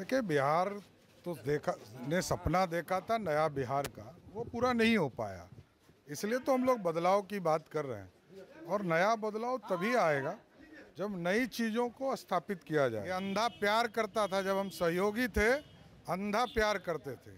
देखिए बिहार तो देखा ने सपना देखा था नया बिहार का वो पूरा नहीं हो पाया इसलिए तो हम लोग बदलाव की बात कर रहे हैं और नया बदलाव तभी आएगा जब नई चीज़ों को स्थापित किया जाए अंधा प्यार करता था जब हम सहयोगी थे अंधा प्यार करते थे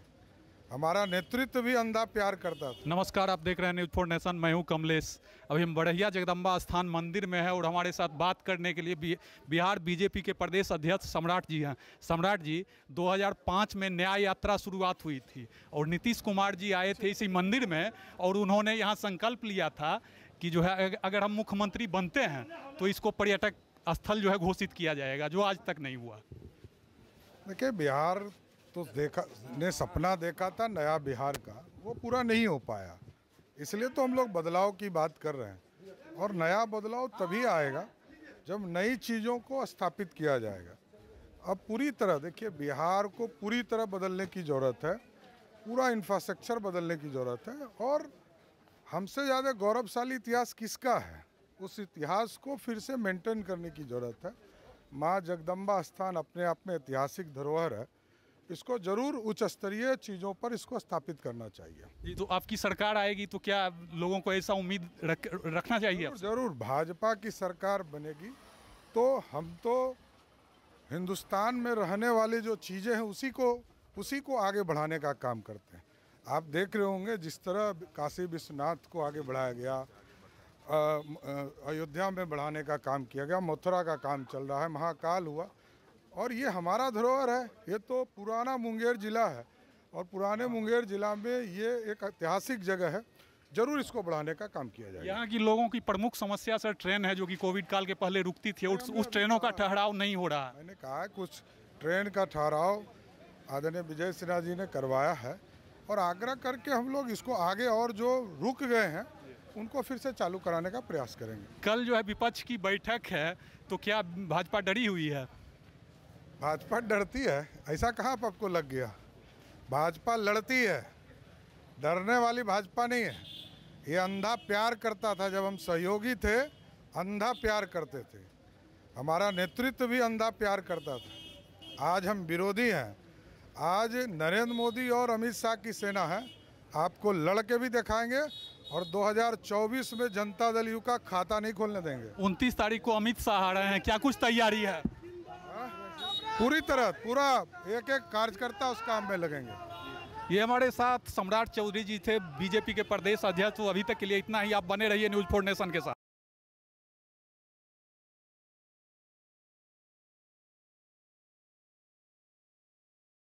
हमारा नेतृत्व भी अंधा प्यार करता था नमस्कार आप देख रहे हैं न्यूज फोर नेशन मैं हूं कमलेश अभी हम बढ़िया जगदम्बा स्थान मंदिर में है और हमारे साथ बात करने के लिए बि, बिहार बीजेपी के प्रदेश अध्यक्ष सम्राट जी हैं सम्राट जी 2005 में न्याय यात्रा शुरुआत हुई थी और नीतीश कुमार जी आए थे इसी मंदिर में और उन्होंने यहाँ संकल्प लिया था कि जो है अगर हम मुख्यमंत्री बनते हैं तो इसको पर्यटक स्थल जो है घोषित किया जाएगा जो आज तक नहीं हुआ देखिए बिहार तो देखा ने सपना देखा था नया बिहार का वो पूरा नहीं हो पाया इसलिए तो हम लोग बदलाव की बात कर रहे हैं और नया बदलाव तभी आएगा जब नई चीज़ों को स्थापित किया जाएगा अब पूरी तरह देखिए बिहार को पूरी तरह बदलने की ज़रूरत है पूरा इंफ्रास्ट्रक्चर बदलने की ज़रूरत है और हमसे ज़्यादा गौरवशाली इतिहास किसका है उस इतिहास को फिर से मेंटेन करने की ज़रूरत है माँ जगदम्बा स्थान अपने आप में ऐतिहासिक धरोहर है इसको जरूर उच्च स्तरीय चीज़ों पर इसको स्थापित करना चाहिए तो आपकी सरकार आएगी तो क्या लोगों को ऐसा उम्मीद रख, रखना चाहिए जरूर, जरूर भाजपा की सरकार बनेगी तो हम तो हिंदुस्तान में रहने वाली जो चीज़ें हैं उसी को उसी को आगे बढ़ाने का काम करते हैं आप देख रहे होंगे जिस तरह काशी विश्वनाथ को आगे बढ़ाया गया अयोध्या में बढ़ाने का काम किया गया मथुरा का काम चल रहा है महाकाल हुआ और ये हमारा धरोहर है ये तो पुराना मुंगेर ज़िला है और पुराने हाँ। मुंगेर ज़िला में ये एक ऐतिहासिक जगह है जरूर इसको बढ़ाने का काम किया जाए यहाँ की लोगों की प्रमुख समस्या सर ट्रेन है जो कि कोविड काल के पहले रुकती थी उस, उस ट्रेनों का ठहराव नहीं हो रहा है मैंने कहा कुछ ट्रेन का ठहराव आदरणीय विजय सिन्हा जी ने करवाया है और आग्रह करके हम लोग इसको आगे और जो रुक गए हैं उनको फिर से चालू कराने का प्रयास करेंगे कल जो है विपक्ष की बैठक है तो क्या भाजपा डरी हुई है भाजपा डरती है ऐसा कहाँ आप आपको लग गया भाजपा लड़ती है डरने वाली भाजपा नहीं है ये अंधा प्यार करता था जब हम सहयोगी थे अंधा प्यार करते थे हमारा नेतृत्व भी अंधा प्यार करता था आज हम विरोधी हैं आज नरेंद्र मोदी और अमित शाह की सेना है आपको लड़के भी दिखाएंगे और 2024 में जनता दल यू का खाता नहीं खोलने देंगे 29 तारीख को अमित शाह आ रहे हैं क्या कुछ तैयारी है पूरी तरह पूरा एक एक कार्यकर्ता उस काम में लगेंगे ये हमारे साथ सम्राट चौधरी जी थे बीजेपी के प्रदेश अध्यक्ष अभी तक के लिए इतना ही आप बने रहिए न्यूज़ फोर नेशन के साथ